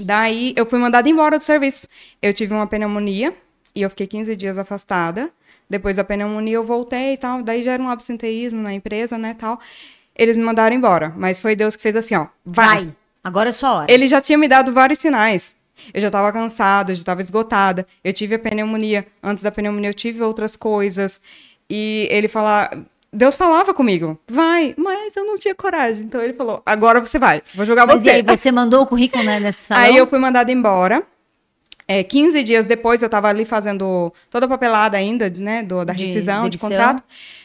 Daí eu fui mandada embora do serviço. Eu tive uma pneumonia e eu fiquei 15 dias afastada. Depois da pneumonia eu voltei e tal. Daí já era um absenteísmo na empresa, né, tal. Eles me mandaram embora, mas foi Deus que fez assim, ó, vai. vai. Agora é só hora. Ele já tinha me dado vários sinais. Eu já estava cansada, eu já estava esgotada. Eu tive a pneumonia. Antes da pneumonia eu tive outras coisas. E ele falar, Deus falava comigo, vai, mas eu não tinha coragem. Então ele falou, agora você vai, vou jogar mas você. Mas e aí, você mandou o currículo né, nessa Aí eu fui mandada embora. É, 15 dias depois, eu estava ali fazendo toda a papelada ainda, né, do, da de, rescisão, de, de contrato. Seu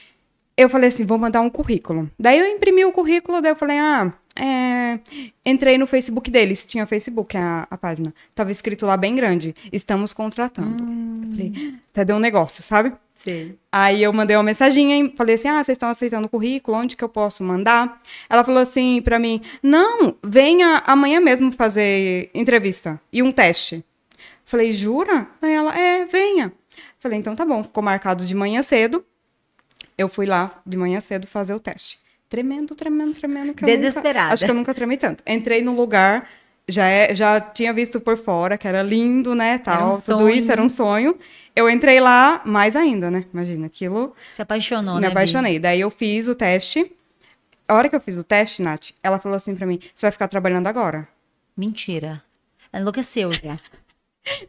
eu falei assim, vou mandar um currículo. Daí eu imprimi o currículo, daí eu falei, ah, é... entrei no Facebook deles, tinha Facebook a, a página. Tava escrito lá bem grande, estamos contratando. Hum. Eu falei, hum. até deu um negócio, sabe? Sim. Aí eu mandei uma mensagem e falei assim, ah, vocês estão aceitando o currículo, onde que eu posso mandar? Ela falou assim para mim, não, venha amanhã mesmo fazer entrevista e um teste. Falei, jura? Daí ela, é, venha. Falei, então tá bom, ficou marcado de manhã cedo eu fui lá de manhã cedo fazer o teste. Tremendo, tremendo, tremendo. Que Desesperada. Nunca, acho que eu nunca tremei tanto. Entrei no lugar, já, é, já tinha visto por fora, que era lindo, né, tal. Um tudo isso era um sonho. Eu entrei lá, mais ainda, né? Imagina, aquilo... Se apaixonou, me né, Me apaixonei. Bi? Daí eu fiz o teste. A hora que eu fiz o teste, Nath, ela falou assim pra mim, você vai ficar trabalhando agora. Mentira. Enlouqueceu já.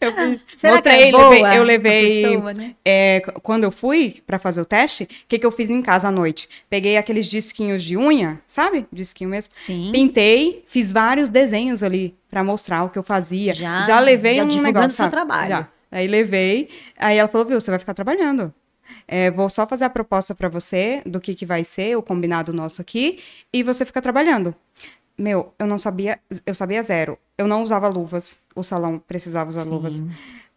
Eu ah, fiz. Será mostrei, que é boa eu levei. Eu levei pessoa, né? é, quando eu fui para fazer o teste, o que, que eu fiz em casa à noite? Peguei aqueles disquinhos de unha, sabe? Disquinho mesmo. Sim. Pintei, fiz vários desenhos ali para mostrar o que eu fazia. Já, já levei já um negócio. Seu trabalho. Já. Aí levei. Aí ela falou: viu, você vai ficar trabalhando. É, vou só fazer a proposta para você do que, que vai ser o combinado nosso aqui e você fica trabalhando meu, eu não sabia, eu sabia zero. Eu não usava luvas, o salão precisava usar Sim. luvas.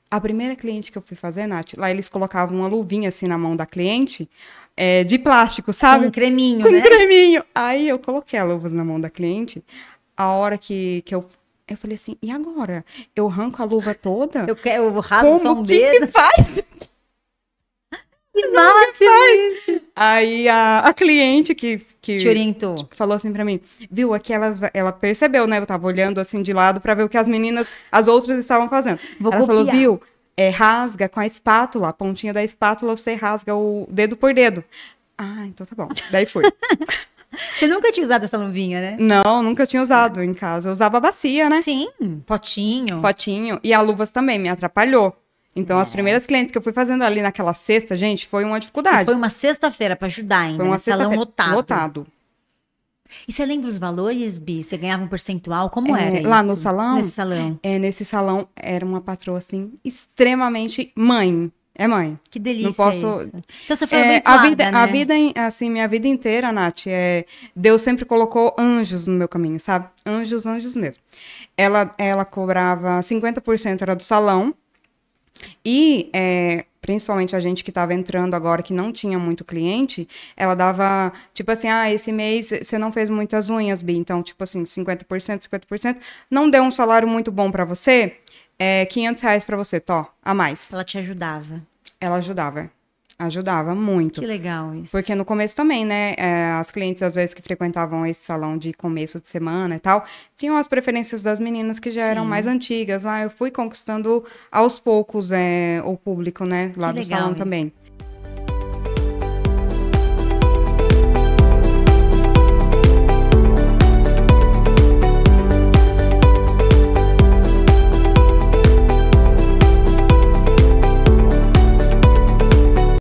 A primeira cliente que eu fui fazer, Nath, lá eles colocavam uma luvinha assim na mão da cliente, é, de plástico, sabe? Com um creminho, Com né? creminho. Aí eu coloquei a luvas na mão da cliente. A hora que, que eu eu falei assim, e agora? Eu arranco a luva toda? Eu, quero, eu rasgo Como só um que dedo? Que faz? Que máximo Aí a, a cliente que, que te orientou. Falou assim para mim, viu, aqui ela percebeu, né? Eu tava olhando assim de lado para ver o que as meninas, as outras estavam fazendo. Vou ela copiar. falou, viu, é, rasga com a espátula, a pontinha da espátula, você rasga o dedo por dedo. Ah, então tá bom. Daí foi. Você nunca tinha usado essa luvinha, né? Não, nunca tinha usado em casa. Eu usava bacia, né? Sim, potinho. Potinho. E a luvas também me atrapalhou. Então, é. as ah. primeiras clientes que eu fui fazendo ali naquela sexta, gente, foi uma dificuldade. E foi uma sexta-feira para ajudar ainda, foi uma né? salão lotado. Lotado. E você lembra os valores, Bi? Você ganhava um percentual? Como é, era? Isso? Lá no salão? Nesse salão. É, nesse salão era uma patroa, assim, extremamente mãe. É mãe. Que delícia. Não posso. Isso. Então você foi é, a vida, né? a vida, assim, minha vida inteira, Nath, é... Deus sempre colocou anjos no meu caminho, sabe? Anjos, anjos mesmo. Ela, ela cobrava 50% era do salão, e é, principalmente a gente que estava entrando agora, que não tinha muito cliente, ela dava, tipo assim, ah, esse mês você não fez muitas unhas, Bi, então, tipo assim, 50%, 50%, não deu um salário muito bom para você, é, 500 reais para você, tó, a mais. Ela te ajudava. Ela ajudava. Ajudava muito. Que legal isso. Porque no começo também, né? É, as clientes, às vezes, que frequentavam esse salão de começo de semana e tal, tinham as preferências das meninas que já Sim. eram mais antigas lá. Ah, eu fui conquistando aos poucos é, o público, né? Lá que do salão isso. também.